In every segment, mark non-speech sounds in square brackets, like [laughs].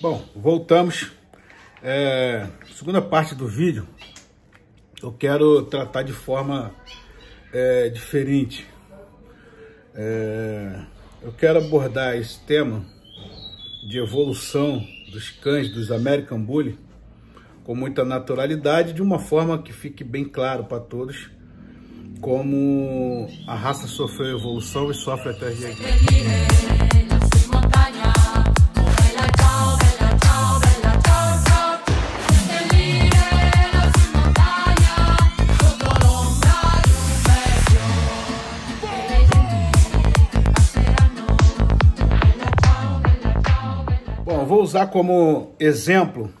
Bom, voltamos. É, segunda parte do vídeo, eu quero tratar de forma é, diferente. É, eu quero abordar esse tema de evolução dos cães, dos American Bully, com muita naturalidade, de uma forma que fique bem claro para todos como a raça sofreu evolução e sofre até hoje. usar como exemplo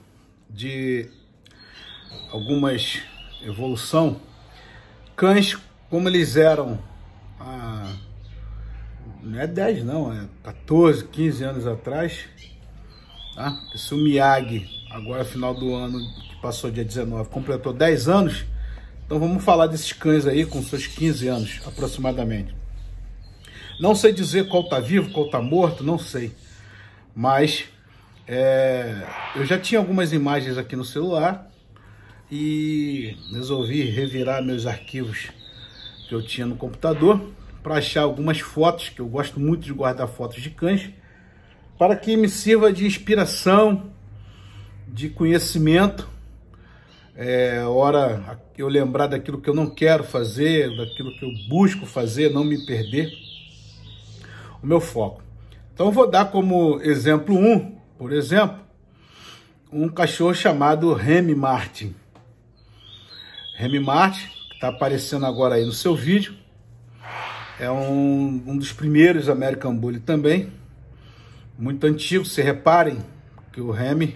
de algumas evolução cães como eles eram há, não é 10 não, é 14, 15 anos atrás, tá? Esse Miyagi, agora final do ano, que passou dia 19, completou 10 anos, então vamos falar desses cães aí com seus 15 anos aproximadamente. Não sei dizer qual tá vivo, qual tá morto, não sei, mas é, eu já tinha algumas imagens aqui no celular e resolvi revirar meus arquivos que eu tinha no computador para achar algumas fotos, que eu gosto muito de guardar fotos de cães, para que me sirva de inspiração, de conhecimento. É, hora eu lembrar daquilo que eu não quero fazer, daquilo que eu busco fazer, não me perder o meu foco. Então vou dar como exemplo um por exemplo, um cachorro chamado Remy Martin. Remy Martin, que está aparecendo agora aí no seu vídeo, é um, um dos primeiros American Bully também, muito antigo, se reparem que o Remy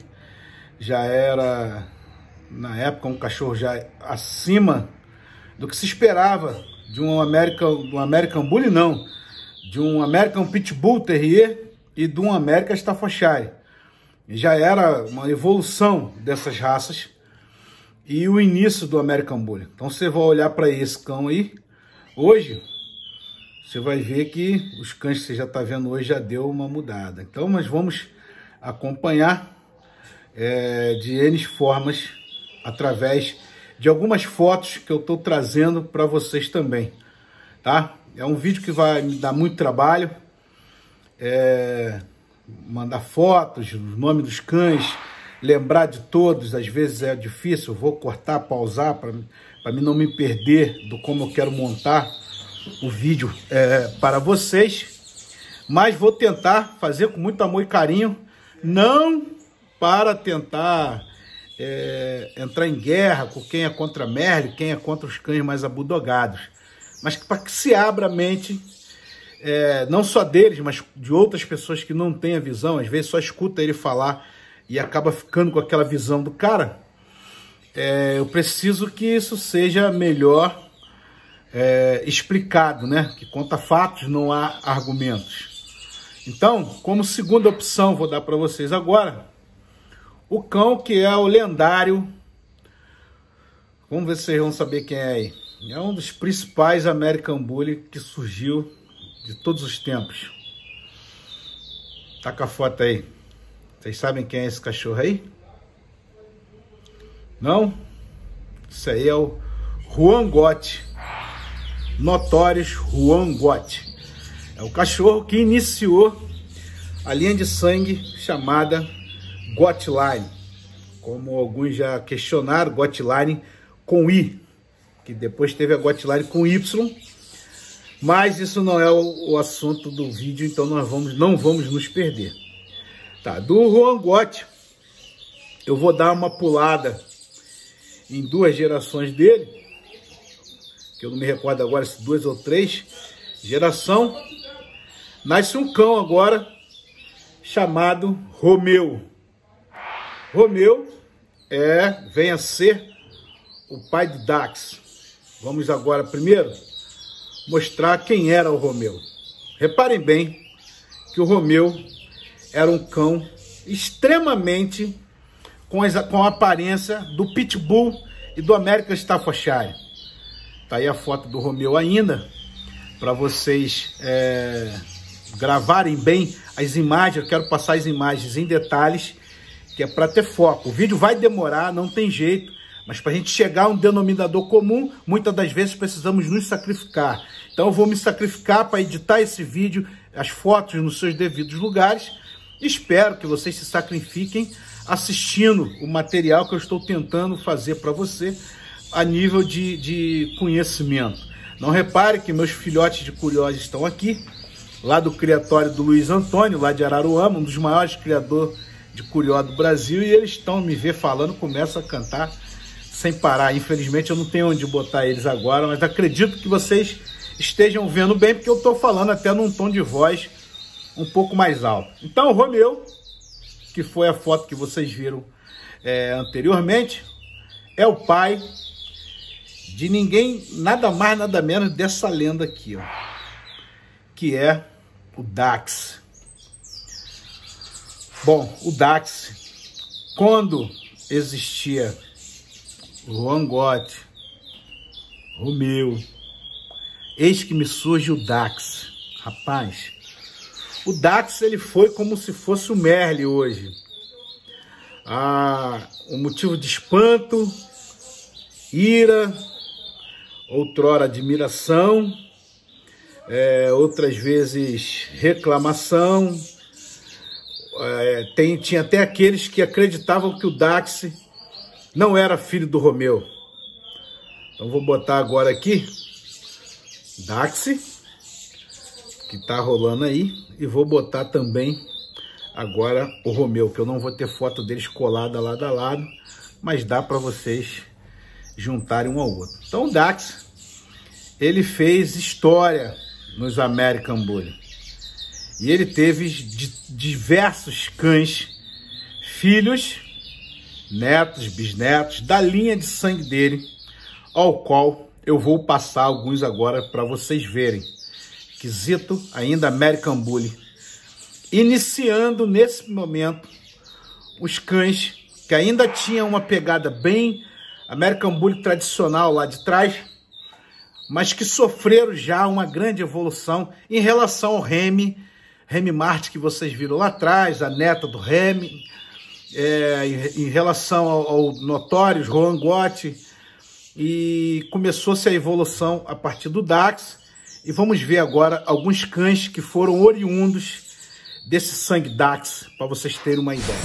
já era, na época, um cachorro já acima do que se esperava de um American, de um American Bully, não, de um American Pitbull Terrier e de um American Staffordshire já era uma evolução dessas raças e o início do American bull Então você vai olhar para esse cão aí, hoje, você vai ver que os cães que você já está vendo hoje já deu uma mudada. Então nós vamos acompanhar é, de N formas através de algumas fotos que eu estou trazendo para vocês também, tá? É um vídeo que vai me dar muito trabalho, é, mandar fotos, os nomes dos cães, lembrar de todos, às vezes é difícil, vou cortar, pausar, para mim não me perder do como eu quero montar o vídeo é, para vocês. Mas vou tentar fazer com muito amor e carinho, não para tentar é, entrar em guerra com quem é contra Merle, quem é contra os cães mais abudogados, mas para que se abra a mente é, não só deles, mas de outras pessoas que não têm a visão, às vezes só escuta ele falar e acaba ficando com aquela visão do cara. É, eu preciso que isso seja melhor é, explicado, né? Que conta fatos, não há argumentos. Então, como segunda opção, vou dar para vocês agora o cão que é o lendário. Vamos ver se vocês vão saber quem é aí. É um dos principais American Bully que surgiu de todos os tempos. Tá com a foto aí. Vocês sabem quem é esse cachorro aí? Não? Isso aí é o Juan Gotti. Notórios Juan Gotti. É o cachorro que iniciou a linha de sangue chamada Gotline. Como alguns já questionaram, Gotline com I, que depois teve a Gotline com Y, mas isso não é o, o, assunto do vídeo, então nós vamos, não vamos nos perder. Tá, do Juan Gotti, eu vou dar uma pulada em duas gerações dele, que eu não me recordo agora se duas ou três, geração. Nasce um cão agora, chamado Romeu. Romeu é, vem a ser o pai de Dax. Vamos agora primeiro mostrar quem era o Romeu. Reparem bem que o Romeu era um cão extremamente com, a, com a aparência do Pitbull e do American Staffordshire. Tá aí a foto do Romeu ainda, para vocês é, gravarem bem as imagens. Eu quero passar as imagens em detalhes, que é para ter foco. O vídeo vai demorar, não tem jeito, mas para a gente chegar a um denominador comum, muitas das vezes precisamos nos sacrificar. Então eu vou me sacrificar para editar esse vídeo, as fotos nos seus devidos lugares. Espero que vocês se sacrifiquem assistindo o material que eu estou tentando fazer para você a nível de, de conhecimento. Não repare que meus filhotes de curiosos estão aqui, lá do criatório do Luiz Antônio, lá de Araruama, um dos maiores criadores de curió do Brasil, e eles estão me ver falando, começam a cantar sem parar. Infelizmente eu não tenho onde botar eles agora, mas acredito que vocês estejam vendo bem, porque eu estou falando até num tom de voz um pouco mais alto. Então o Romeu, que foi a foto que vocês viram é, anteriormente, é o pai de ninguém, nada mais, nada menos dessa lenda aqui, ó, que é o Dax. Bom, o Dax, quando existia Juan Gotti, Romeu. Eis que me surge o Dax. Rapaz, o Dax ele foi como se fosse o Merle hoje. Ah, motivo de espanto, ira, outrora admiração, é, outras vezes reclamação. É, tem, tinha até aqueles que acreditavam que o Dax não era filho do Romeu. Então vou botar agora aqui Daxi, que tá rolando aí, e vou botar também agora o Romeu, que eu não vou ter foto deles colada lado a lado, mas dá para vocês juntarem um ao outro. Então o Dax, ele fez história nos American Bully. E ele teve diversos cães filhos netos, bisnetos, da linha de sangue dele, ao qual eu vou passar alguns agora para vocês verem. Quisito, ainda American Bully. Iniciando nesse momento os cães que ainda tinham uma pegada bem American Bully tradicional lá de trás, mas que sofreram já uma grande evolução em relação ao Remy, Remy Martin que vocês viram lá atrás, a neta do Remy, é, em, em, relação ao, ao notório Juan Gotti, e começou-se a evolução a partir do Dax, e vamos ver agora alguns cães que foram oriundos desse sangue Dax, para vocês terem uma ideia.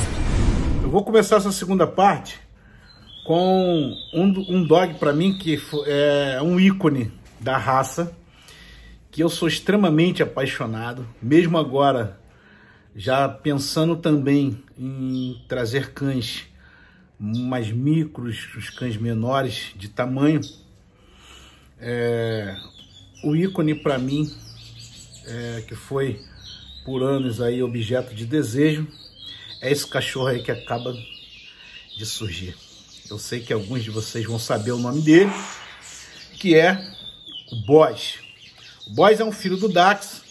Eu vou começar essa segunda parte com um, um dog para mim que é um ícone da raça, que eu sou extremamente apaixonado, mesmo agora já pensando também em trazer cães mais micros, os cães menores de tamanho, é, o ícone para mim, é, que foi por anos aí objeto de desejo, é esse cachorro aí que acaba de surgir. Eu sei que alguns de vocês vão saber o nome dele, que é o Boss. O Boss é um filho do Dax,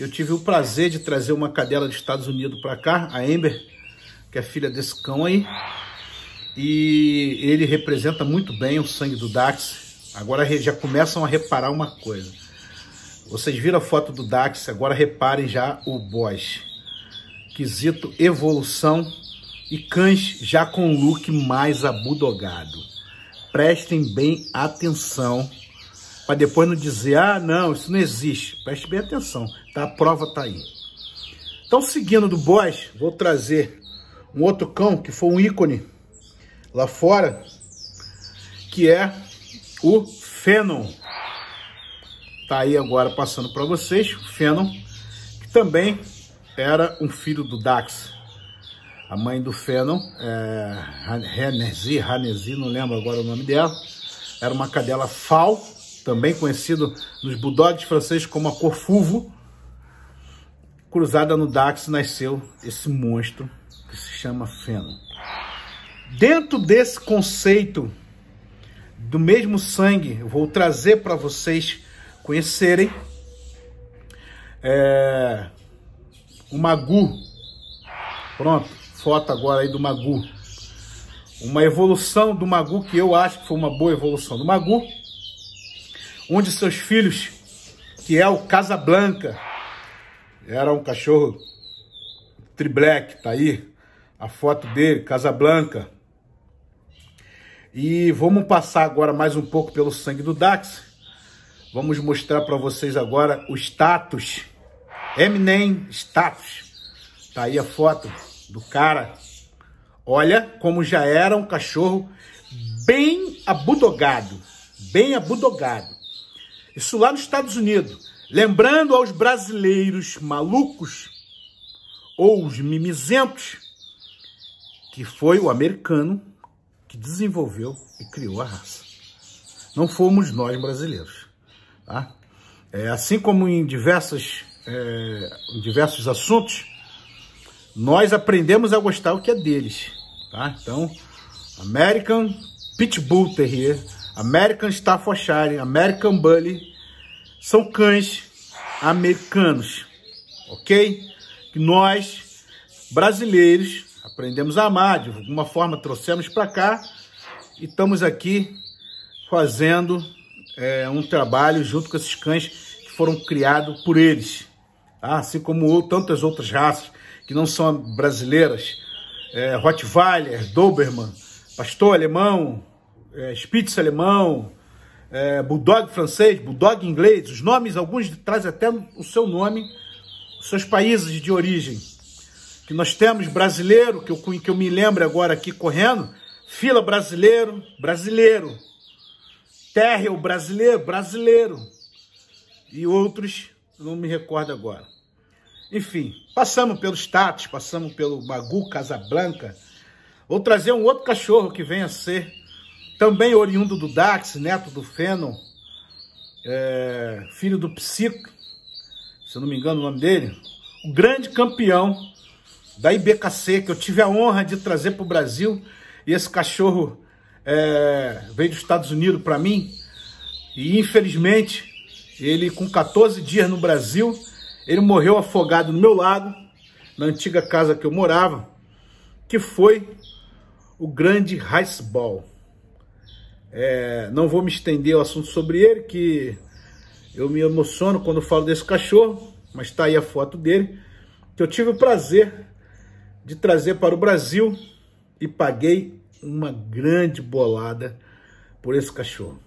eu tive o prazer de trazer uma cadela dos Estados Unidos para cá, a Ember, que é filha desse cão aí. E ele representa muito bem o sangue do Dax. Agora já começam a reparar uma coisa. Vocês viram a foto do Dax, agora reparem já o boss. Quesito evolução e cães já com look mais abudogado. Prestem bem atenção para depois não dizer, ah, não, isso não existe. Prestem bem atenção. Tá? A prova está aí. Então, seguindo do boss, vou trazer um outro cão que foi um ícone lá fora, que é o Fenon. Tá aí agora passando para vocês, o Fenon, que também era um filho do Dax. A mãe do Fenon, é, Hanesi, Hanesi, não lembro agora o nome dela, era uma cadela fal, também conhecido nos bulldogs franceses como a Corfuvo, cruzada no Dax nasceu esse monstro que se chama Feno. Dentro desse conceito do mesmo sangue, eu vou trazer para vocês conhecerem é, o Magu. Pronto, foto agora aí do Magu. Uma evolução do Magu que eu acho que foi uma boa evolução do Magu. Um de seus filhos, que é o Casablanca, era um cachorro tri-black, tá aí a foto dele, Casablanca. E vamos passar agora mais um pouco pelo sangue do Dax. Vamos mostrar para vocês agora o status. Eminem status. Tá aí a foto do cara. Olha como já era um cachorro bem abudogado. Bem abudogado. Isso lá nos Estados Unidos. Lembrando aos brasileiros malucos ou os mimizentos que foi o americano que desenvolveu e criou a raça. Não fomos nós brasileiros. Tá? É, assim como em, diversas, é, em diversos assuntos, nós aprendemos a gostar o que é deles. Tá? Então, American Pitbull Terrier, American Staffordshire, American Bully, são cães americanos, ok? Que nós, brasileiros, aprendemos a amar, de alguma forma trouxemos para cá e estamos aqui fazendo é, um trabalho junto com esses cães que foram criados por eles, tá? assim como tantas outras raças que não são brasileiras, é, Rottweiler, Doberman, Pastor Alemão, é, Spitz Alemão, é, bulldog francês, bulldog inglês, os nomes, alguns trazem até o seu nome, os seus países de origem. Que nós temos brasileiro, que eu, que eu me lembro agora aqui correndo, fila brasileiro, brasileiro, térreo brasileiro, brasileiro, e outros, não me recordo agora. Enfim, passamos pelo status, passamos pelo Magu Casablanca. Vou trazer um outro cachorro que venha a ser também oriundo do Dax, neto do Feno, é, filho do Psico, se eu não me engano o nome dele, o grande campeão da IBKC, que eu tive a honra de trazer para o Brasil, e esse cachorro é, veio dos Estados Unidos para mim, e infelizmente, ele com 14 dias no Brasil, ele morreu afogado no meu lago, na antiga casa que eu morava, que foi o grande Rice Ball. É, não vou me estender ao assunto sobre ele, que eu me emociono quando falo desse cachorro, mas está aí a foto dele, que eu tive o prazer de trazer para o Brasil e paguei uma grande bolada por esse cachorro.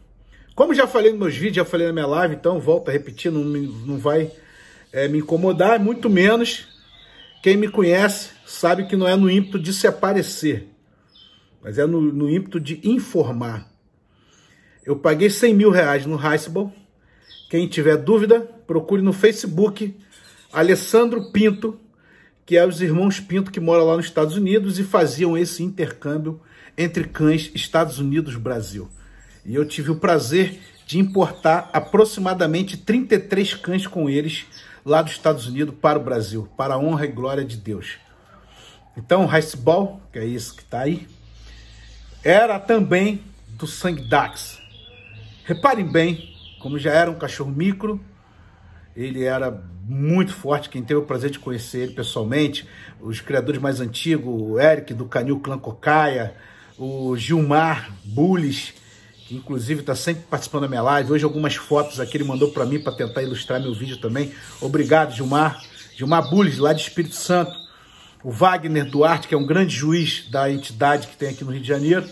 Como já falei nos meus vídeos, já falei na minha live, então volta a repetir, não, me, não vai é, me incomodar, muito menos quem me conhece sabe que não é no ímpeto de se aparecer, mas é no, no ímpeto de informar. Eu paguei 100 mil reais no Heisball. Quem tiver dúvida, procure no Facebook Alessandro Pinto, que é os irmãos Pinto que moram lá nos Estados Unidos e faziam esse intercâmbio entre cães Estados Unidos-Brasil. E eu tive o prazer de importar aproximadamente 33 cães com eles lá dos Estados Unidos para o Brasil, para a honra e glória de Deus. Então, o Ball, que é isso que está aí, era também do sangue Dax, Reparem bem, como já era um cachorro micro, ele era muito forte, quem teve o prazer de conhecer ele pessoalmente, os criadores mais antigos, o Eric do Canil Clã Cocaia, o Gilmar Bulis, que inclusive está sempre participando da minha live, hoje algumas fotos aqui ele mandou para mim para tentar ilustrar meu vídeo também, obrigado Gilmar, Gilmar Bulis, lá de Espírito Santo, o Wagner Duarte, que é um grande juiz da entidade que tem aqui no Rio de Janeiro,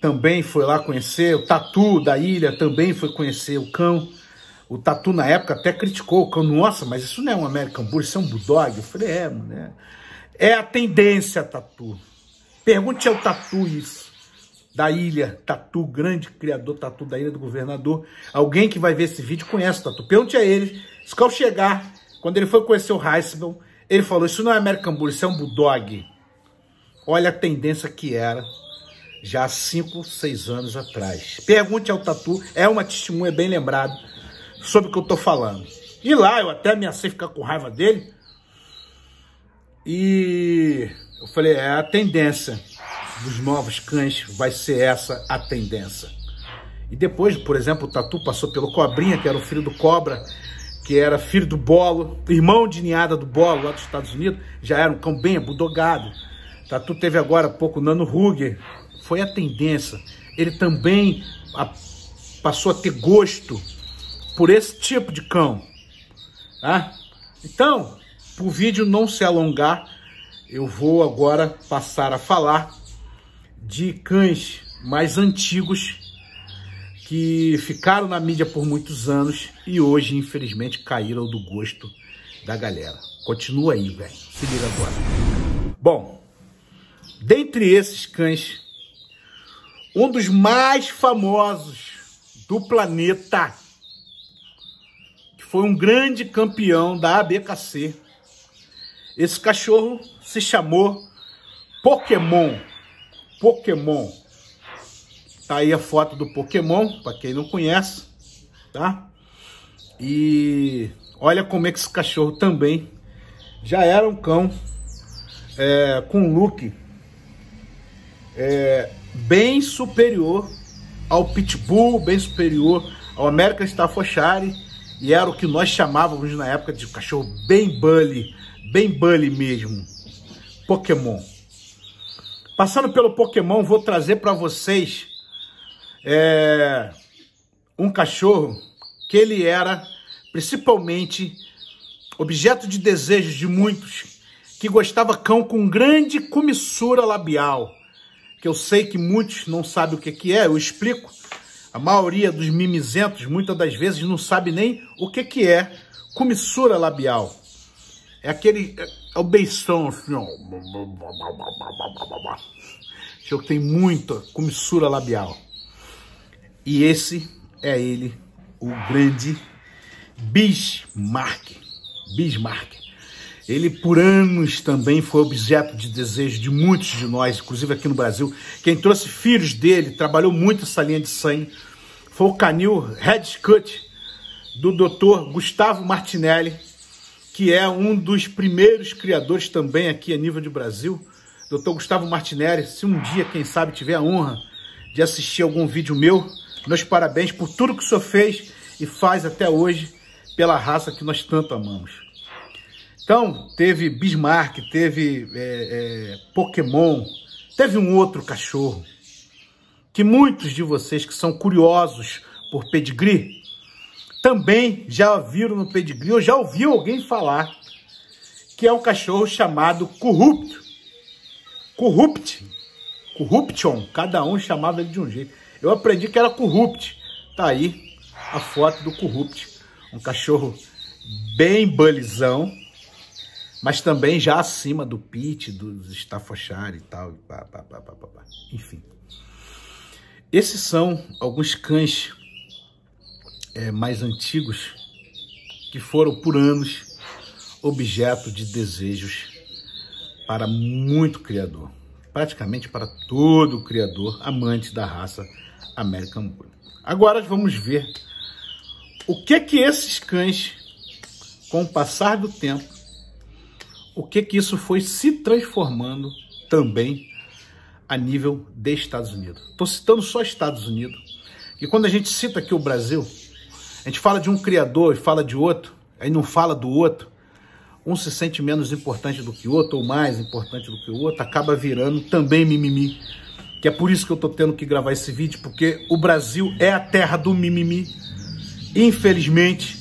também foi lá conhecer, o Tatu da ilha também foi conhecer o cão. O Tatu na época até criticou o cão, nossa, mas isso não é um American Bull, isso é um Bulldog. Eu falei, é, né? É a tendência, Tatu. Pergunte ao Tatu isso. Da ilha, Tatu, grande criador Tatu da ilha do governador. Alguém que vai ver esse vídeo conhece o Tatu. Pergunte a ele. Scal chegar, quando ele foi conhecer o Heisman, ele falou: Isso não é American Bull, isso é um Bulldog. Olha a tendência que era já há cinco, seis anos atrás. Pergunte ao Tatu, é uma testemunha bem lembrada sobre o que eu estou falando. E lá eu até ameacei ficar com raiva dele. E eu falei, é a tendência dos novos cães, vai ser essa a tendência. E depois, por exemplo, o Tatu passou pelo Cobrinha, que era o filho do Cobra, que era filho do Bolo, irmão de ninhada do Bolo lá dos Estados Unidos, já era um cão bem abudogado. Tatu teve agora há pouco o Nano Ruger, foi a tendência. Ele também a, passou a ter gosto por esse tipo de cão. Tá? Então, para o vídeo não se alongar, eu vou agora passar a falar de cães mais antigos que ficaram na mídia por muitos anos e hoje, infelizmente, caíram do gosto da galera. Continua aí, velho. Se liga agora. Bom, dentre esses cães um dos mais famosos do planeta, que foi um grande campeão da ABKC. Esse cachorro se chamou Pokémon. Pokémon. Tá aí a foto do Pokémon, para quem não conhece, tá? E olha como é que esse cachorro também já era um cão é, com look é, bem superior ao Pitbull, bem superior ao American Staffordshire, e era o que nós chamávamos na época de cachorro bem bully, bem bully mesmo. Pokémon. Passando pelo Pokémon, vou trazer para vocês é, um cachorro que ele era principalmente objeto de desejos de muitos que gostava cão com grande comissura labial que eu sei que muitos não sabem o que, que é, eu explico. A maioria dos mimizentos, muitas das vezes, não sabe nem o que, que é comissura labial. É aquele... É, é o beição, assim, ó. Eu tenho muita comissura labial. E esse é ele, o grande Bismarck. Bismarck. Ele, por anos, também foi objeto de desejo de muitos de nós, inclusive aqui no Brasil. Quem trouxe filhos dele, trabalhou muito essa linha de sangue, foi o canil Cut do Dr. Gustavo Martinelli, que é um dos primeiros criadores também aqui a nível de Brasil. Dr. Gustavo Martinelli, se um dia, quem sabe, tiver a honra de assistir algum vídeo meu, meus parabéns por tudo que o senhor fez e faz até hoje pela raça que nós tanto amamos. Então, teve Bismarck, teve é, é, Pokémon, teve um outro cachorro que muitos de vocês que são curiosos por pedigree também já viram no pedigree ou já ouviu alguém falar que é um cachorro chamado corrupto. Corrupt. Corruption. Cada um chamava ele de um jeito. Eu aprendi que era corrupt. Tá aí a foto do corrupt. Um cachorro bem balizão mas também já acima do pit dos Staffordshire e tal, e pá, pá, pá, pá, pá, pá. enfim. Esses são alguns cães é, mais antigos que foram por anos objeto de desejos para muito criador, praticamente para todo criador amante da raça American Bull. Agora vamos ver o que é que esses cães, com o passar do tempo, o que que isso foi se transformando também a nível de Estados Unidos. Estou citando só Estados Unidos. E quando a gente cita aqui o Brasil, a gente fala de um criador e fala de outro, aí não fala do outro, um se sente menos importante do que o outro, ou mais importante do que o outro, acaba virando também mimimi. Que é por isso que eu estou tendo que gravar esse vídeo, porque o Brasil é a terra do mimimi. Infelizmente,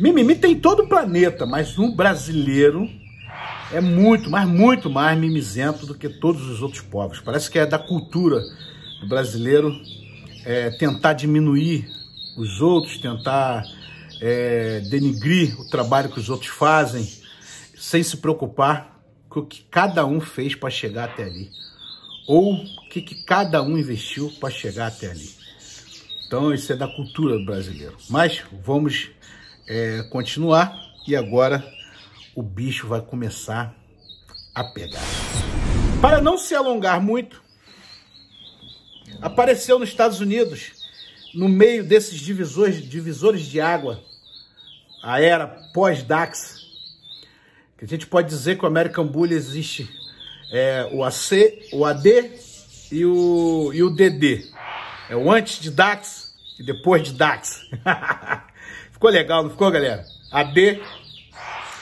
mimimi tem todo o planeta, mas no brasileiro é muito, mas muito mais mimizento do que todos os outros povos. Parece que é da cultura do brasileiro é, tentar diminuir os outros, tentar é, denigrir o trabalho que os outros fazem, sem se preocupar com o que cada um fez para chegar até ali, ou o que, que cada um investiu para chegar até ali. Então, isso é da cultura brasileira. Mas vamos é, continuar e agora o bicho vai começar a pegar. Para não se alongar muito, apareceu nos Estados Unidos, no meio desses divisores, divisores de água, a era pós-Dax, que a gente pode dizer que o American Bully existe é, o AC, o AD e o, e o DD. É o antes de Dax e depois de Dax. [laughs] ficou legal, não ficou, galera? AD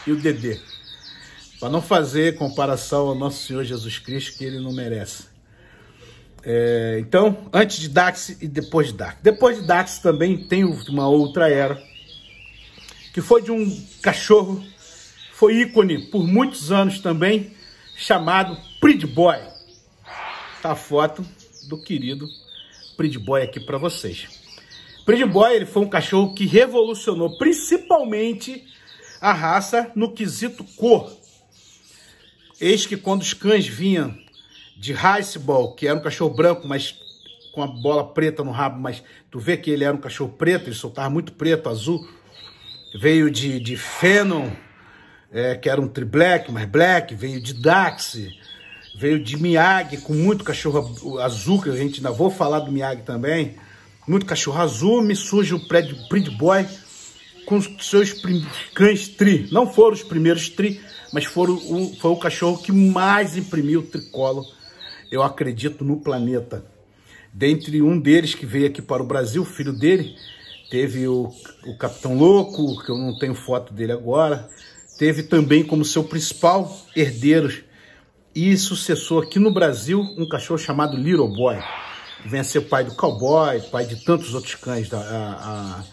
e o Dedê. Para não fazer comparação ao nosso Senhor Jesus Cristo, que ele não merece. É, então, antes de Dax e depois de Dax. Depois de Dax também tem uma outra era, que foi de um cachorro, foi ícone por muitos anos também, chamado Prid Boy. Tá a foto do querido Prid Boy aqui para vocês. Prid Boy ele foi um cachorro que revolucionou principalmente a raça no quesito cor. Eis que quando os cães vinham de Heisball, que era um cachorro branco, mas com a bola preta no rabo, mas tu vê que ele era um cachorro preto, ele soltava muito preto, azul. Veio de, de Fenon, é, que era um tri-black, mas black, veio de Daxi, veio de Miyagi, com muito cachorro azul, que a gente ainda vou falar do Miyagi também. Muito cachorro azul, me surge o Pred Boy, com os seus cães tri. Não foram os primeiros tri, mas foram o, foi o cachorro que mais imprimiu tricolor, eu acredito, no planeta. Dentre um deles que veio aqui para o Brasil, filho dele, teve o, o Capitão Louco, que eu não tenho foto dele agora, teve também como seu principal herdeiro e sucessor aqui no Brasil um cachorro chamado Little Boy. a ser pai do cowboy, pai de tantos outros cães. Da, a, a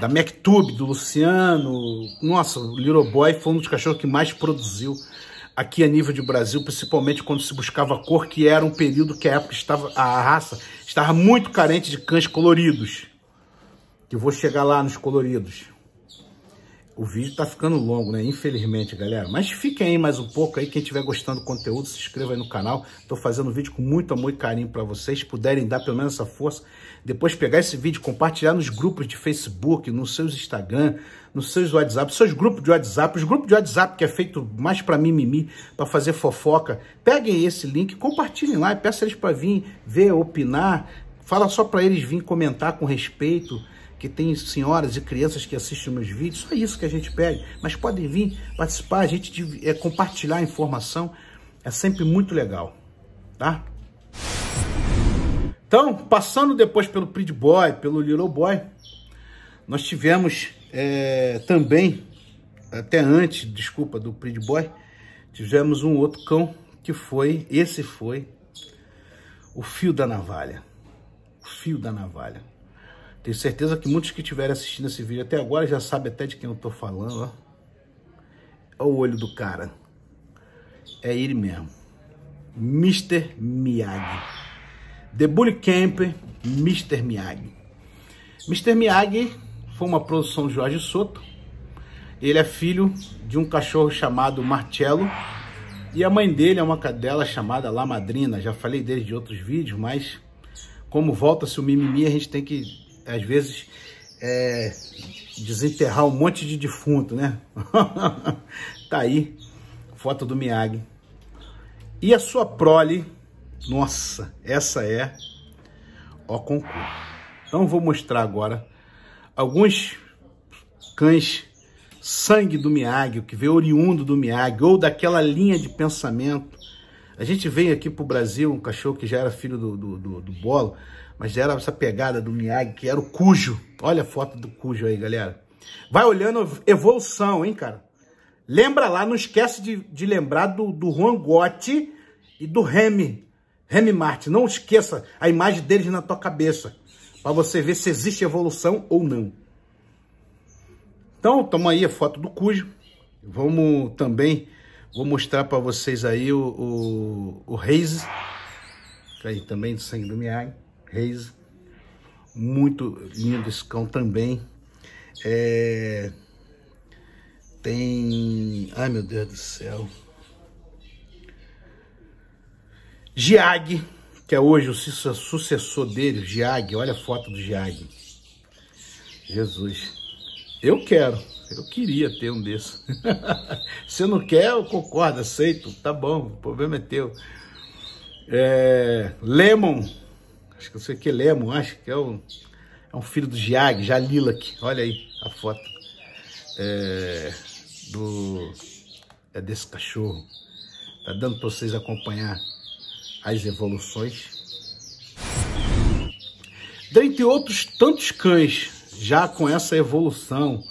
da MacTube, do Luciano. Nossa, o Little Boy foi um dos cachorros que mais produziu aqui a nível de Brasil, principalmente quando se buscava cor, que era um período que a época estava, a raça estava muito carente de cães coloridos. Que vou chegar lá nos coloridos. O vídeo tá ficando longo, né? Infelizmente, galera. Mas fiquem aí mais um pouco aí. Quem estiver gostando do conteúdo, se inscreva aí no canal. Tô fazendo vídeo com muito amor e carinho para vocês. Se puderem dar pelo menos essa força. Depois pegar esse vídeo, compartilhar nos grupos de Facebook, nos seus Instagram, nos seus WhatsApp, seus grupos de WhatsApp, os grupos de WhatsApp que é feito mais para mimimi, para fazer fofoca. Peguem esse link, compartilhem lá e peça eles para vir ver, opinar. Fala só para eles virem comentar com respeito que tem senhoras e crianças que assistem meus vídeos, só isso que a gente pede. Mas podem vir participar, a gente é, compartilhar informação, é sempre muito legal, tá? Então, passando depois pelo Pretty Boy, pelo Little Boy, nós tivemos é, também, até antes, desculpa, do Pretty Boy, tivemos um outro cão que foi, esse foi, o fio da navalha. O fio da navalha. Tenho certeza que muitos que estiverem assistindo esse vídeo até agora já sabem até de quem eu tô falando, ó. Olha o olho do cara. É ele mesmo. Mr. Miyagi. The Bully Camp, Mr. Miyagi. Mr. Miyagi foi uma produção de Jorge Soto. Ele é filho de um cachorro chamado Marcello. E a mãe dele é uma cadela chamada La Madrina. Já falei desde outros vídeos, mas como volta-se o mimimi, a gente tem que às vezes é, desenterrar um monte de defunto, né? [laughs] tá aí, foto do Miyagi. E a sua prole, nossa, essa é o concurso. Então vou mostrar agora alguns cães sangue do Miyagi, que veio oriundo do Miyagi, ou daquela linha de pensamento. A gente veio aqui para o Brasil, um cachorro que já era filho do, do, do, do Bolo, mas era essa pegada do Miyagi, que era o Cujo. Olha a foto do Cujo aí, galera. Vai olhando evolução, hein, cara? Lembra lá, não esquece de, de lembrar do, do Juan Gotti e do Remy. Remy Martin. Não esqueça a imagem deles na tua cabeça. para você ver se existe evolução ou não. Então, toma aí a foto do Cujo. Vamos também... Vou mostrar para vocês aí o, o, o Reis. Tá aí também do sangue do Miyagi. Reis. Muito lindo esse cão também. É... Tem... Ai, meu Deus do céu. Giag, que é hoje o sucessor dele, Giag. Olha a foto do Giag. Jesus. Eu quero. Eu queria ter um desses. [laughs] Se não quer, eu concordo, aceito. Tá bom, o problema é teu. É... Lemon, Acho que não sei o que, é Lemo, acho que é um, é um filho do Giag, Jalilak. Olha aí a foto é, do, é desse cachorro. Tá dando para vocês acompanhar as evoluções. Dentre outros tantos cães, já com essa evolução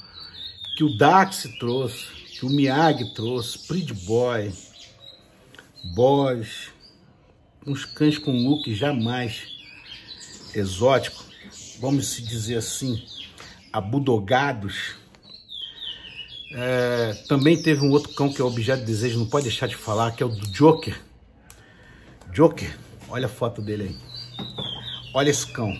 que o Dax trouxe, que o Miyagi trouxe, pride Boy, Boys, uns cães com look jamais exótico, vamos dizer assim, abudogados. É, também teve um outro cão que é objeto de desejo, não pode deixar de falar, que é o do Joker. Joker, olha a foto dele aí. Olha esse cão.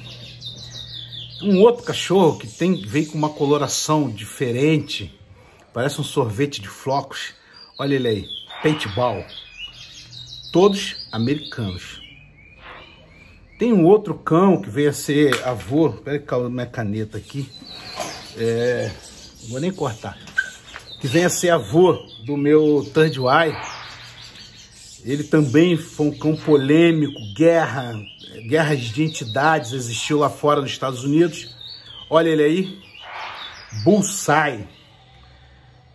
Um outro cachorro que tem, vem com uma coloração diferente, parece um sorvete de flocos. Olha ele aí, paintball. Todos americanos. Tem um outro cão que veio a ser avô. Peraí que caiu minha caneta aqui. É, não vou nem cortar. Que vem a ser avô do meu Third Eye. Ele também foi um cão polêmico, guerra, guerras de entidades existiu lá fora nos Estados Unidos. Olha ele aí, Bullseye.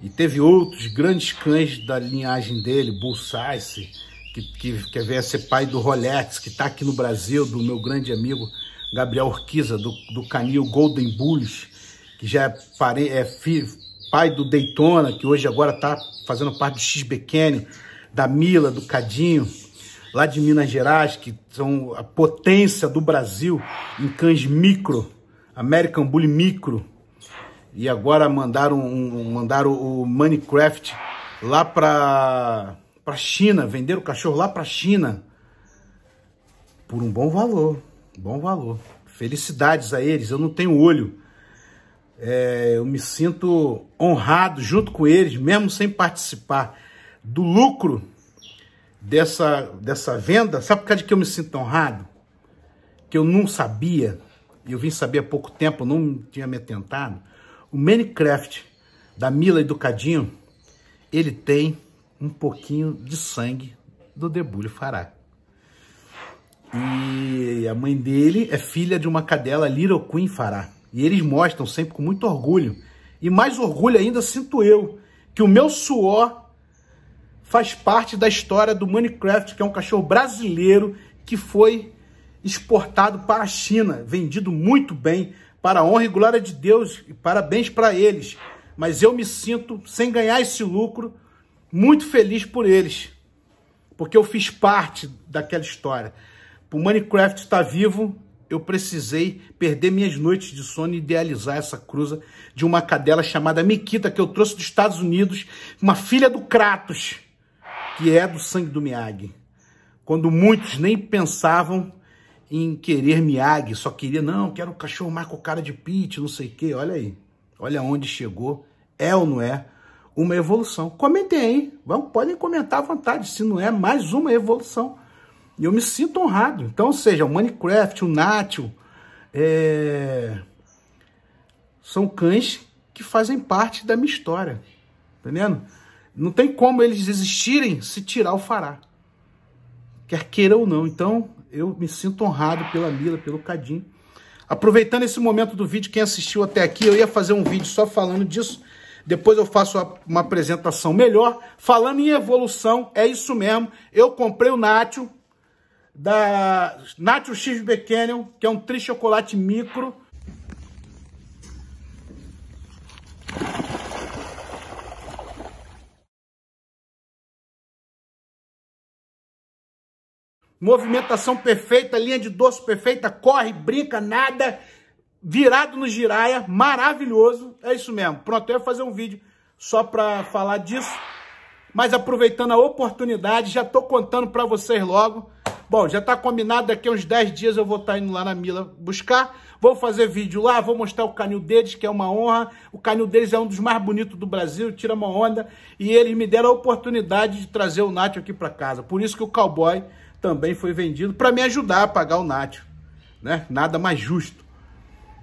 E teve outros grandes cães da linhagem dele, Bullseye, que, que quer ver ser pai do Rolex, que está aqui no Brasil, do meu grande amigo Gabriel Urquiza, do, do canil Golden Bulls, que já é, pare, é pai do Daytona, que hoje agora está fazendo parte do XBQN, da Mila, do Cadinho, lá de Minas Gerais, que são a potência do Brasil em cães micro, American Bully micro, e agora mandaram, mandaram o Minecraft lá para para a China, vender o cachorro lá para a China por um bom valor, bom valor. Felicidades a eles, eu não tenho olho. É, eu me sinto honrado junto com eles, mesmo sem participar do lucro dessa, dessa venda. Sabe por causa de que eu me sinto honrado? Que eu não sabia, eu vim saber há pouco tempo, não tinha me atentado. O Minecraft da Mila Educadinho, ele tem um pouquinho de sangue do Debulho Fará. E a mãe dele é filha de uma cadela Little Queen Fará. E eles mostram sempre com muito orgulho. E mais orgulho ainda sinto eu, que o meu suor faz parte da história do Minecraft, que é um cachorro brasileiro que foi exportado para a China, vendido muito bem, para a honra e glória de Deus, e parabéns para eles. Mas eu me sinto, sem ganhar esse lucro, muito feliz por eles, porque eu fiz parte daquela história. Para o Minecraft estar tá vivo, eu precisei perder minhas noites de sono e idealizar essa cruza de uma cadela chamada Miquita, que eu trouxe dos Estados Unidos, uma filha do Kratos, que é do sangue do Miyagi. Quando muitos nem pensavam em querer Miyagi, só queria, não, quero o cachorro marco cara de Pete, não sei o quê. Olha aí, olha onde chegou, é ou não é uma evolução. Comentem aí, vão podem comentar à vontade, se não é mais uma evolução. E eu me sinto honrado. Então, seja, o Minecraft, o Natio, é... são cães que fazem parte da minha história. entendendo? Não tem como eles existirem se tirar o Fará. Quer queira ou não. Então, eu me sinto honrado pela Mila, pelo Cadim. Aproveitando esse momento do vídeo, quem assistiu até aqui, eu ia fazer um vídeo só falando disso, depois eu faço uma apresentação melhor. Falando em evolução, é isso mesmo. Eu comprei o Nacho, da Nacho XB Canyon, que é um tri chocolate micro. Movimentação perfeita, linha de doce perfeita, corre, brinca, nada virado no giraia, maravilhoso. É isso mesmo. Pronto, eu ia fazer um vídeo só para falar disso. Mas aproveitando a oportunidade, já tô contando para vocês logo. Bom, já tá combinado, daqui a uns 10 dias eu vou estar tá indo lá na Mila buscar. Vou fazer vídeo lá, vou mostrar o canil deles, que é uma honra. O canil deles é um dos mais bonitos do Brasil, tira uma onda. E eles me deram a oportunidade de trazer o Nath aqui para casa. Por isso que o Cowboy também foi vendido, para me ajudar a pagar o Nath. Né? Nada mais justo.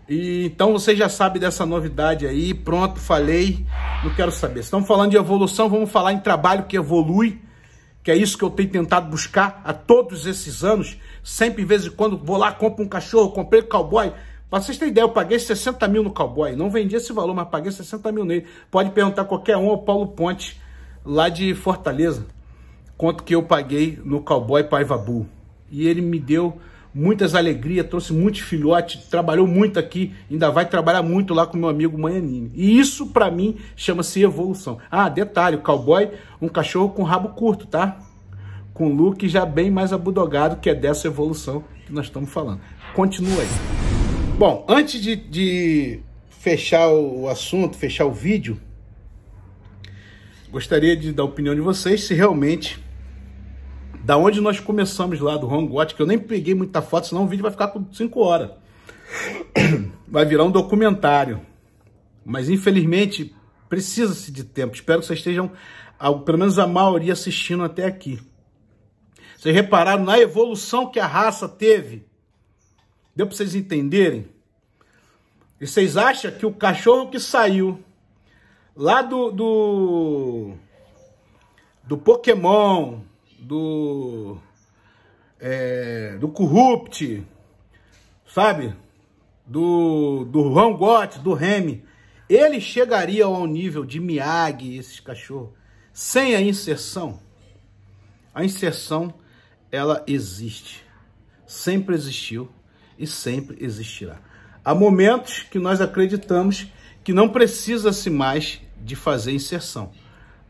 E, então você já sabe dessa novidade aí, pronto, falei, não quero saber. Estamos falando de evolução, vamos falar em trabalho que evolui, que é isso que eu tenho tentado buscar a todos esses anos. Sempre, de vez em quando, vou lá, compro um cachorro, comprei cowboy. Pra vocês terem ideia, eu paguei 60 mil no cowboy. Não vendi esse valor, mas paguei 60 mil nele. Pode perguntar qualquer um ao Paulo Ponte, lá de Fortaleza, quanto que eu paguei no cowboy Paiva Bull. E ele me deu muitas alegrias, trouxe muitos filhotes, trabalhou muito aqui, ainda vai trabalhar muito lá com meu amigo Manhanini. E isso, para mim, chama-se evolução. Ah, detalhe, o cowboy, um cachorro com rabo curto, tá? Com look já bem mais abudogado, que é dessa evolução que nós estamos falando. Continua aí. Bom, antes de, de fechar o assunto, fechar o vídeo, gostaria de dar a opinião de vocês se realmente da onde nós começamos lá do Rongote, que eu nem peguei muita foto, senão o vídeo vai ficar com 5 horas. [coughs] Vai virar um documentário. Mas infelizmente precisa-se de tempo. Espero que vocês estejam, pelo menos a maioria, assistindo até aqui. Vocês repararam na evolução que a raça teve? Deu para vocês entenderem? E vocês acham que o cachorro que saiu lá do, do, do Pokémon, do, é, do Corrupt, sabe? Do, do Van Gott, do Remy. Eles chegariam ao nível de Miyagi, esses cachorros, sem a inserção? A inserção, ela existe. Sempre existiu e sempre existirá. Há momentos que nós acreditamos que não precisa-se mais de fazer inserção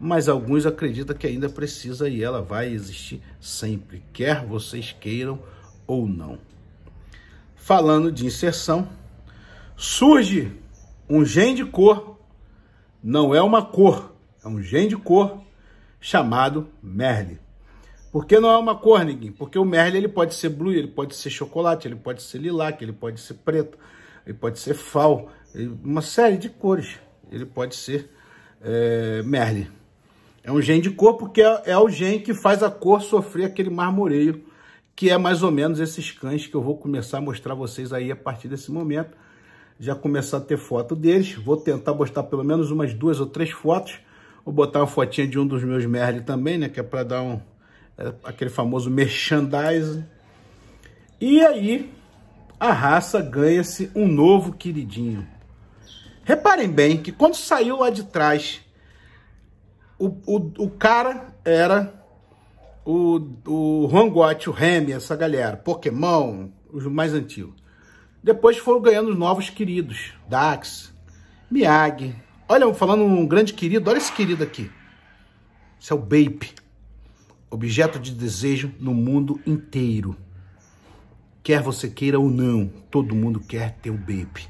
mas alguns acreditam que ainda precisa e ela vai existir sempre, quer vocês queiram ou não. Falando de inserção, surge um gene de cor, não é uma cor, é um gene de cor chamado Merle. Por que não é uma cor, ninguém? Porque o Merle ele pode ser blue, ele pode ser chocolate, ele pode ser lilac, ele pode ser preto, ele pode ser fal, uma série de cores. Ele pode ser é, Merle. É um gene de cor porque é, é o gene que faz a cor sofrer aquele marmoreio, que é mais ou menos esses cães que eu vou começar a mostrar a vocês aí a partir desse momento. Já começar a ter foto deles. Vou tentar postar pelo menos umas duas ou três fotos. Vou botar uma fotinha de um dos meus Merle também, né? Que é para dar um... É, aquele famoso merchandising. E aí, a raça ganha-se um novo queridinho. Reparem bem que quando saiu lá de trás o, o, o cara era o, o Rongote, o Remy, essa galera, Pokémon, os mais antigos. Depois foram ganhando os novos queridos, Dax, Miyagi. Olha, falando um grande querido, olha esse querido aqui. Esse é o Bape, objeto de desejo no mundo inteiro. Quer você queira ou não, todo mundo quer ter o Bape.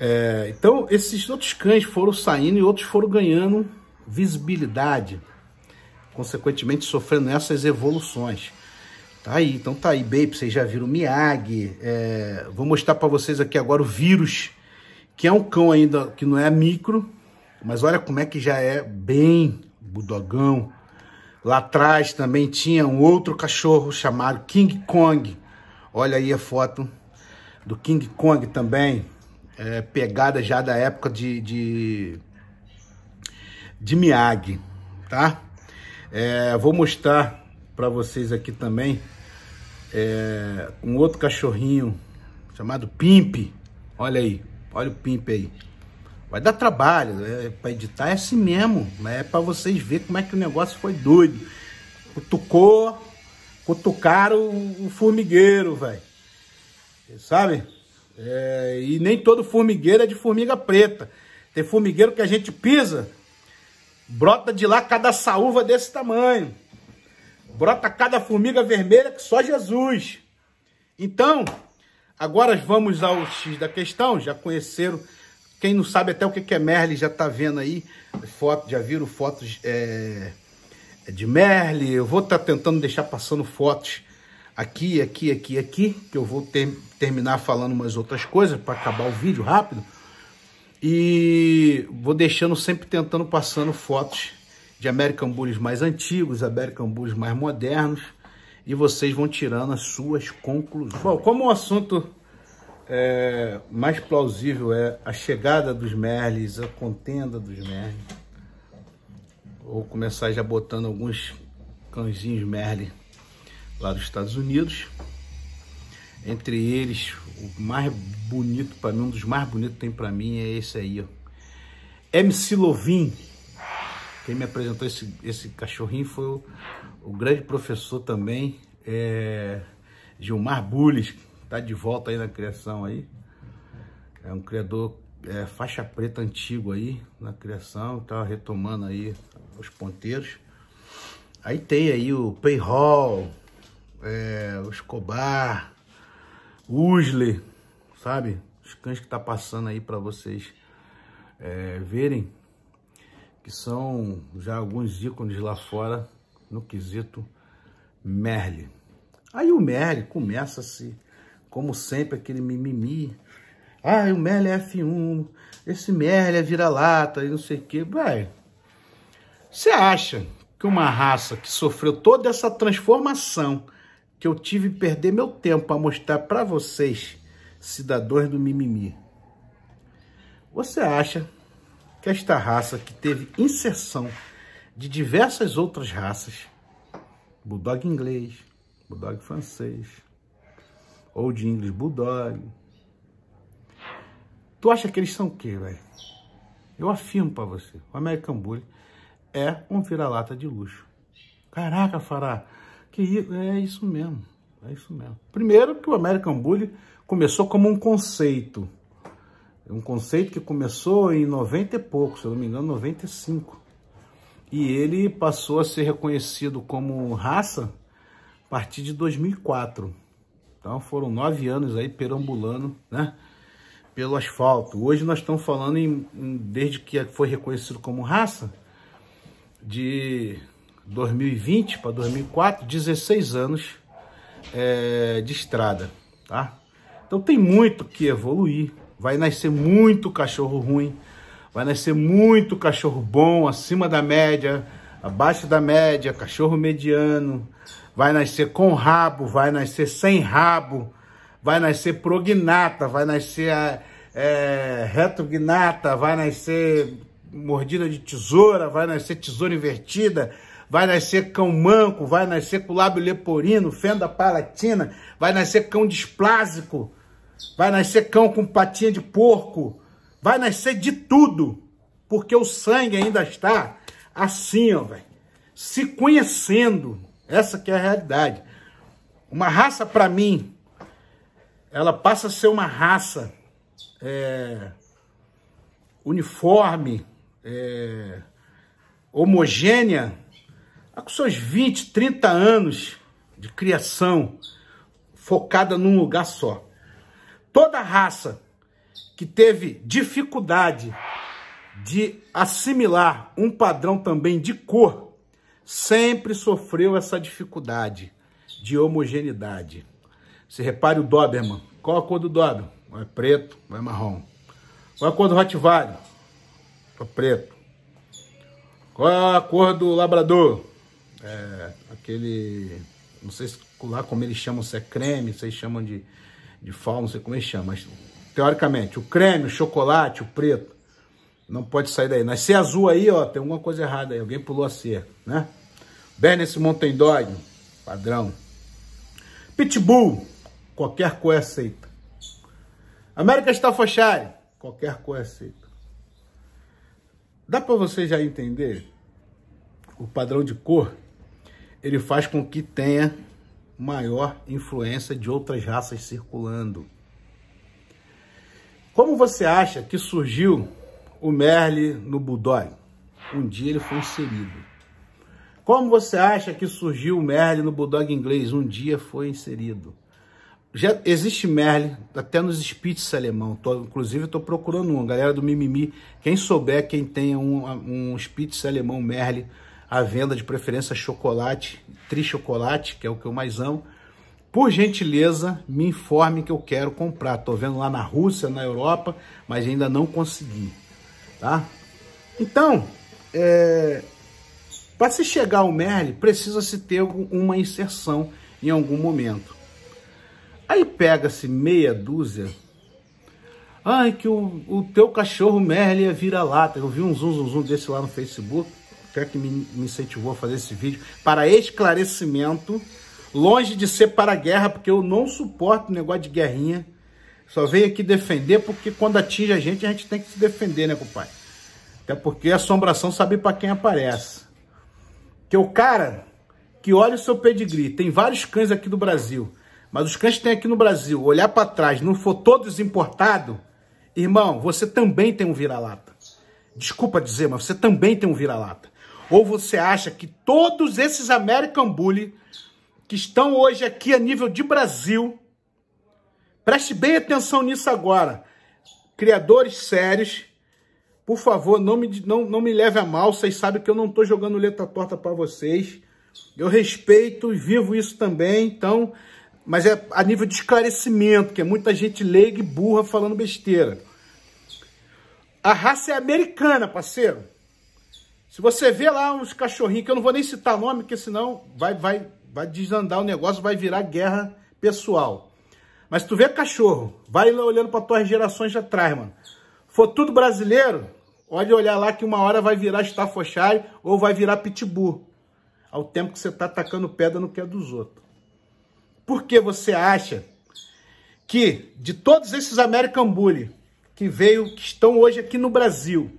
É, então, esses outros cães foram saindo e outros foram ganhando visibilidade, consequentemente sofrendo essas evoluções. Tá aí, então tá aí, baby vocês já viram o Miyagi. É, vou mostrar para vocês aqui agora o vírus, que é um cão ainda que não é micro, mas olha como é que já é bem budogão. Lá atrás também tinha um outro cachorro chamado King Kong. Olha aí a foto do King Kong também, é, pegada já da época de, de de Miyagi, tá? É, vou mostrar para vocês aqui também é, um outro cachorrinho chamado Pimp. Olha aí, olha o Pimp aí. Vai dar trabalho, é, para editar é assim mesmo, mas né? é para vocês verem como é que o negócio foi doido. Cutucou, cutucaram o, o formigueiro, velho. Sabe? É, e nem todo formigueiro é de formiga preta. Tem formigueiro que a gente pisa, Brota de lá cada saúva desse tamanho. Brota cada formiga vermelha que só Jesus. Então, agora vamos ao X da questão. Já conheceram. Quem não sabe até o que é Merle já está vendo aí. Foto, já viram fotos é, é de Merle. Eu vou estar tá tentando deixar passando fotos aqui, aqui, aqui, aqui. Que eu vou ter, terminar falando umas outras coisas para acabar o vídeo rápido. E vou deixando sempre tentando passando fotos de American Bulls mais antigos, American Bulls mais modernos, e vocês vão tirando as suas conclusões. Bom, como o assunto é, mais plausível é a chegada dos Merlis, a contenda dos Merlis, vou começar já botando alguns cãezinhos Merlis lá dos Estados Unidos. Entre eles, o mais bonito para mim, um dos mais bonitos tem para mim é esse aí, ó. MC Lovin. Quem me apresentou esse, esse cachorrinho foi o, o grande professor também, é, Gilmar Bulles, tá de volta aí na criação aí. É um criador é, faixa preta antigo aí na criação, tá retomando aí os ponteiros. Aí tem aí o Payhall, é, o Escobar, Usler, sabe? Os cães que tá passando aí para vocês é, verem, que são já alguns ícones lá fora no quesito Merle. Aí o Merle começa-se, como sempre, aquele mimimi. Ah, o Merle é F1, esse Merle é vira-lata e não sei o que. Vai. Você acha que uma raça que sofreu toda essa transformação que eu tive que perder meu tempo para mostrar para vocês, cidadãos do mimimi. Você acha que esta raça que teve inserção de diversas outras raças, bulldog inglês, bulldog francês, ou de inglês bulldog, tu acha que eles são o quê, velho? Eu afirmo para você, o American Bully é um vira-lata de luxo. Caraca, Fará, que é isso mesmo, é isso mesmo. Primeiro que o American Bully começou como um conceito, um conceito que começou em 90 e pouco, se eu não me engano, 95. E ele passou a ser reconhecido como raça a partir de 2004. Então foram nove anos aí perambulando, né? Pelo asfalto. Hoje nós estamos falando em, em desde que foi reconhecido como raça de 2020 para 2004, 16 anos é, de estrada, tá? Então tem muito que evoluir, vai nascer muito cachorro ruim, vai nascer muito cachorro bom, acima da média, abaixo da média, cachorro mediano, vai nascer com rabo, vai nascer sem rabo, vai nascer prognata, vai nascer é, é retrognata, vai nascer mordida de tesoura, vai nascer tesoura invertida, vai nascer cão manco, vai nascer com lábio leporino, fenda palatina, vai nascer cão displásico, vai nascer cão com patinha de porco, vai nascer de tudo, porque o sangue ainda está assim, ó, velho, se conhecendo. Essa que é a realidade. Uma raça, para mim, ela passa a ser uma raça é, uniforme, é, homogênea, Tá com seus 20, 30 anos de criação focada num lugar só. Toda raça que teve dificuldade de assimilar um padrão também de cor sempre sofreu essa dificuldade de homogeneidade. Se repare o Doberman. Qual a cor do Doberman? é preto é marrom? Qual a cor do Rottweiler? é preto. Qual a cor do Labrador? é, aquele. Não sei se lá como eles chamam, se é creme, vocês chamam de, de fal, não sei como eles chamam, mas teoricamente, o creme, o chocolate, o preto, não pode sair daí. Mas se é azul aí, ó, tem alguma coisa errada aí, alguém pulou a cerca, né? Bem nesse padrão. Pitbull, qualquer cor é aceita. América Staffordshire, qualquer cor é aceita. Dá para você já entender o padrão de cor ele faz com que tenha maior influência de outras raças circulando. Como você acha que surgiu o Merle no Budói? Um dia ele foi inserido. Como você acha que surgiu o Merle no Bulldog inglês? Um dia foi inserido. Já existe Merle até nos Spitz alemão. Tô, inclusive, estou procurando um. Galera do Mimimi, quem souber, quem tenha um, um Spitz alemão Merle, a venda, de preferência chocolate, tri-chocolate, que é o que eu mais amo. Por gentileza, me informe que eu quero comprar. Estou vendo lá na Rússia, na Europa, mas ainda não consegui, tá? Então, é... para se chegar ao Merle, precisa-se ter uma inserção em algum momento. Aí pega-se meia dúzia. Ai, que o, o teu cachorro Merle é vira-lata. Eu vi um zum, zum, zum desse lá no Facebook até que me, me incentivou a fazer esse vídeo, para esclarecimento, longe de ser para guerra, porque eu não suporto negócio de guerrinha. Só veio aqui defender, porque quando atinge a gente, a gente tem que se defender, né, compadre? Até porque a assombração sabe para quem aparece. Que o cara que olha o seu pedigree, tem vários cães aqui do Brasil, mas os cães que tem aqui no Brasil, olhar para trás, não for todos importado, irmão, você também tem um vira-lata. Desculpa dizer, mas você também tem um vira-lata. Ou você acha que todos esses American Bully que estão hoje aqui a nível de Brasil, preste bem atenção nisso agora, criadores sérios, por favor, não me, não, não me leve a mal, vocês sabem que eu não estou jogando letra torta para vocês, eu respeito e vivo isso também, então, mas é a nível de esclarecimento, que é muita gente leiga e burra falando besteira. A raça é americana, parceiro. Se você vê lá uns cachorrinhos, que eu não vou nem citar nome, porque senão vai, vai, vai desandar o negócio, vai virar guerra pessoal. Mas tu vê cachorro, vai olhando para tuas gerações de atrás, mano. For tudo brasileiro, olha olhar lá que uma hora vai virar Staffordshire ou vai virar Pitbull. Ao tempo que você tá atacando pedra no que é dos outros. Por que você acha que de todos esses American Bully que veio, que estão hoje aqui no Brasil,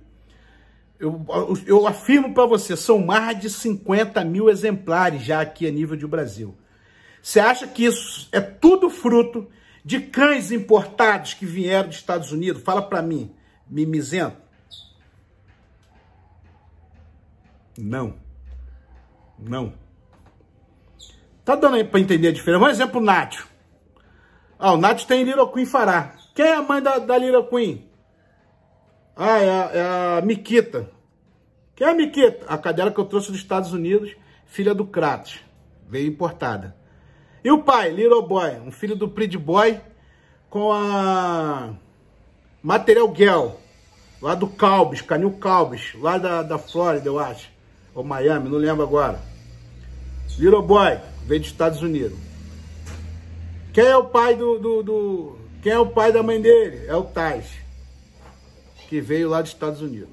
eu, eu afirmo para você, são mais de 50 mil exemplares já aqui a nível de Brasil. Você acha que isso é tudo fruto de cães importados que vieram dos Estados Unidos? Fala para mim, mimizento. Não. Não. Tá dando aí para entender a diferença? Um exemplo, o Nátio. Ah, o Nátio tem Little Queen Fará. Quem é a mãe da, da Little Queen? Ah, é a, é a Miquita. Quem é a Miquita? A cadela que eu trouxe dos Estados Unidos, filha do Kratos. Veio importada. E o pai, Little Boy, um filho do Pretty Boy, com a Material Girl, lá do Calbis, Canil Calbis, lá da, da Flórida, eu acho, ou Miami, não lembro agora. Little Boy, veio dos Estados Unidos. Quem é o pai do, do, do... Quem é o pai da mãe dele? É o Tais que veio lá dos Estados Unidos.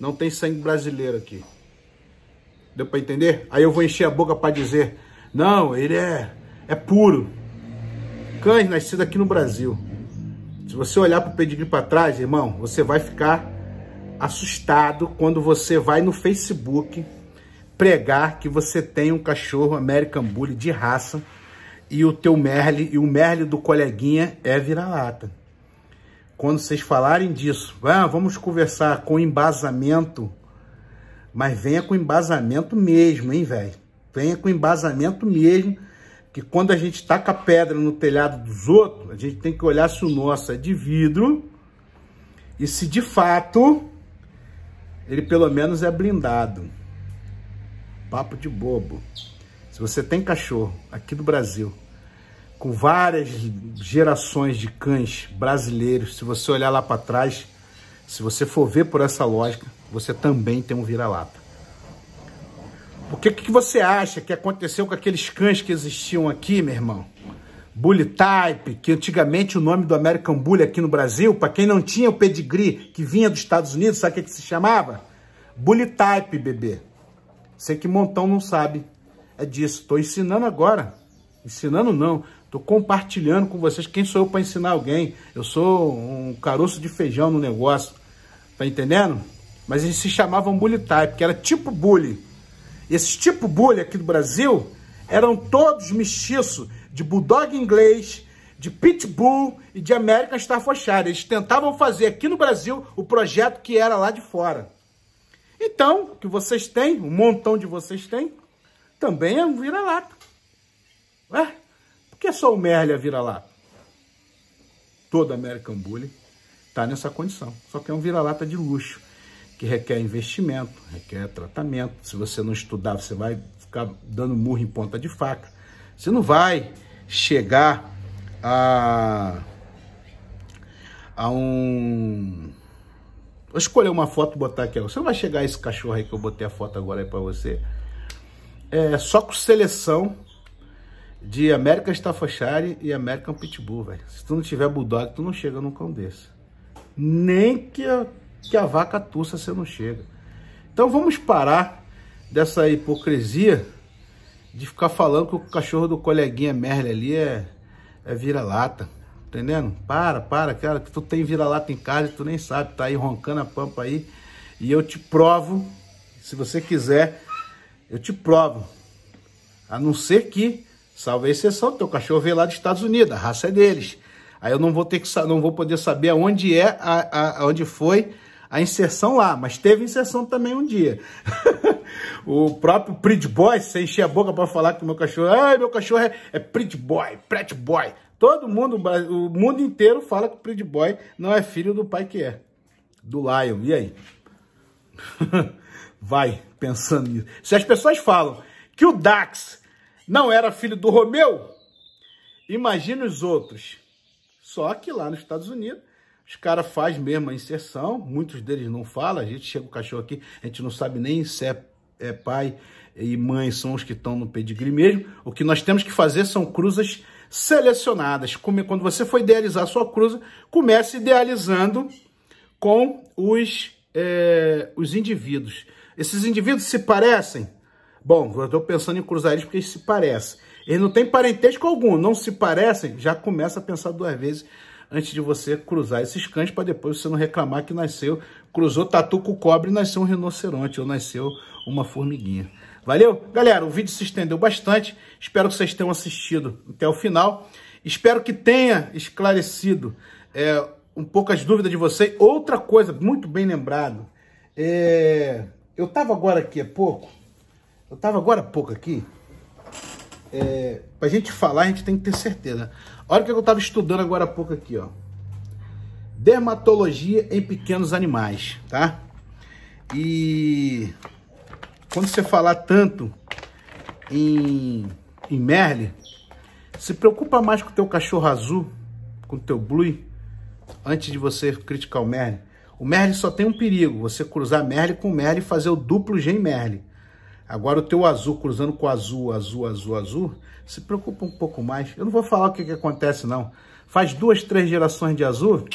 Não tem sangue brasileiro aqui. Deu para entender? Aí eu vou encher a boca para dizer, não, ele é, é puro. Cães nascido aqui no Brasil. Se você olhar para o pedigree para trás, irmão, você vai ficar assustado quando você vai no Facebook pregar que você tem um cachorro American Bully de raça e o teu Merle e o Merle do coleguinha é vira-lata quando vocês falarem disso, ah, vamos conversar com embasamento, mas venha com embasamento mesmo, hein, velho? Venha com embasamento mesmo, que quando a gente taca pedra no telhado dos outros, a gente tem que olhar se o nosso é de vidro e se de fato ele pelo menos é blindado. Papo de bobo. Se você tem cachorro aqui do Brasil, com várias gerações de cães brasileiros. Se você olhar lá para trás, se você for ver por essa lógica, você também tem um vira-lata. O que, que você acha que aconteceu com aqueles cães que existiam aqui, meu irmão? Bully Type, que antigamente o nome do American Bully aqui no Brasil, para quem não tinha o pedigree que vinha dos Estados Unidos, sabe o que, que se chamava? Bully Type, bebê. Sei que montão não sabe. É disso. Estou ensinando agora. Ensinando não. Estou compartilhando com vocês quem sou eu para ensinar alguém. Eu sou um caroço de feijão no negócio. Tá entendendo? Mas eles se chamavam bully type, que era tipo bully. E esses tipo bully aqui do Brasil eram todos mestiços de bulldog inglês, de pitbull e de American Staffordshire. Eles tentavam fazer aqui no Brasil o projeto que era lá de fora. Então, o que vocês têm, um montão de vocês têm, também é um vira-lata. Ué? Por que só o Merlia vira-lata? Toda American Bully está nessa condição. Só que é um vira-lata de luxo, que requer investimento, requer tratamento. Se você não estudar, você vai ficar dando murro em ponta de faca. Você não vai chegar a, a um... Vou escolher uma foto e botar aqui. Você não vai chegar a esse cachorro aí que eu botei a foto agora aí para você. É, só com seleção de American Staffordshire e American Pitbull, velho. Se tu não tiver Bulldog, tu não chega num cão desse. Nem que a, que a vaca tussa você não chega. Então vamos parar dessa hipocrisia de ficar falando que o cachorro do coleguinha Merle ali é, é vira-lata. Entendendo? Para, para, cara, que tu tem vira-lata em casa e tu nem sabe, tá aí roncando a pampa aí. E eu te provo, se você quiser, eu te provo. A não ser que Salve a exceção, teu cachorro veio lá dos Estados Unidos, a raça é deles. Aí eu não vou ter que não vou poder saber aonde é, a, a, onde foi a inserção lá, mas teve inserção também um dia. [laughs] o próprio Pretty Boy, você encher a boca para falar que o meu cachorro, ai, meu cachorro é, é Boy, Pretty Boy. Todo mundo, o mundo inteiro fala que o Pretty Boy não é filho do pai que é, do Lion. E aí? [laughs] Vai pensando nisso. Se as pessoas falam que o Dax não era filho do Romeu, Imagina os outros. Só que lá nos Estados Unidos, os caras fazem mesmo a inserção, muitos deles não falam, a gente chega o cachorro aqui, a gente não sabe nem se é, é pai e mãe são os que estão no pedigree mesmo. O que nós temos que fazer são cruzas selecionadas. Quando você for idealizar sua cruza, comece idealizando com os, é, os indivíduos. Esses indivíduos se parecem? Bom, eu estou pensando em cruzar eles porque eles se parecem. Eles não têm parentesco algum, não se parecem, já começa a pensar duas vezes antes de você cruzar esses cães para depois você não reclamar que nasceu, cruzou tatu com cobre e nasceu um rinoceronte ou nasceu uma formiguinha. Valeu? Galera, o vídeo se estendeu bastante, espero que vocês tenham assistido até o final, espero que tenha esclarecido é, um pouco as dúvidas de vocês. Outra coisa, muito bem lembrado, é, eu estava agora aqui há pouco eu estava agora há pouco aqui. É, pra gente falar, a gente tem que ter certeza. Olha o que eu estava estudando agora há pouco aqui, ó. Dermatologia em pequenos animais, tá? E quando você falar tanto em, em Merle, se preocupa mais com o teu cachorro azul, com o teu Blue, antes de você criticar o Merle. O Merle só tem um perigo, você cruzar Merle com Merle e fazer o duplo gen Merle. Agora o teu azul cruzando com azul, azul, azul, azul, se preocupa um pouco mais. Eu não vou falar o que, que acontece não. Faz duas, três gerações de azul,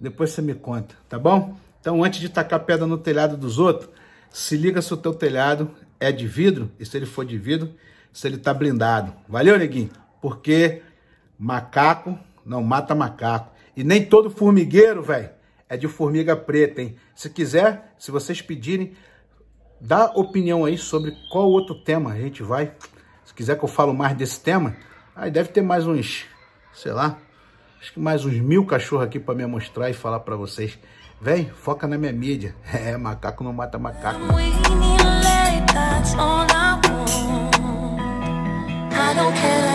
depois você me conta, tá bom? Então antes de tacar pedra no telhado dos outros, se liga se o teu telhado é de vidro, e se ele for de vidro, se ele tá blindado. Valeu, neguinho? Porque macaco não mata macaco. E nem todo formigueiro, velho, é de formiga preta, hein? Se quiser, se vocês pedirem, Dá opinião aí sobre qual outro tema a gente vai. Se quiser que eu falo mais desse tema, aí deve ter mais uns, sei lá, acho que mais uns mil cachorros aqui para me mostrar e falar para vocês. Vem, foca na minha mídia. [laughs] É, macaco não mata macaco. I don't care.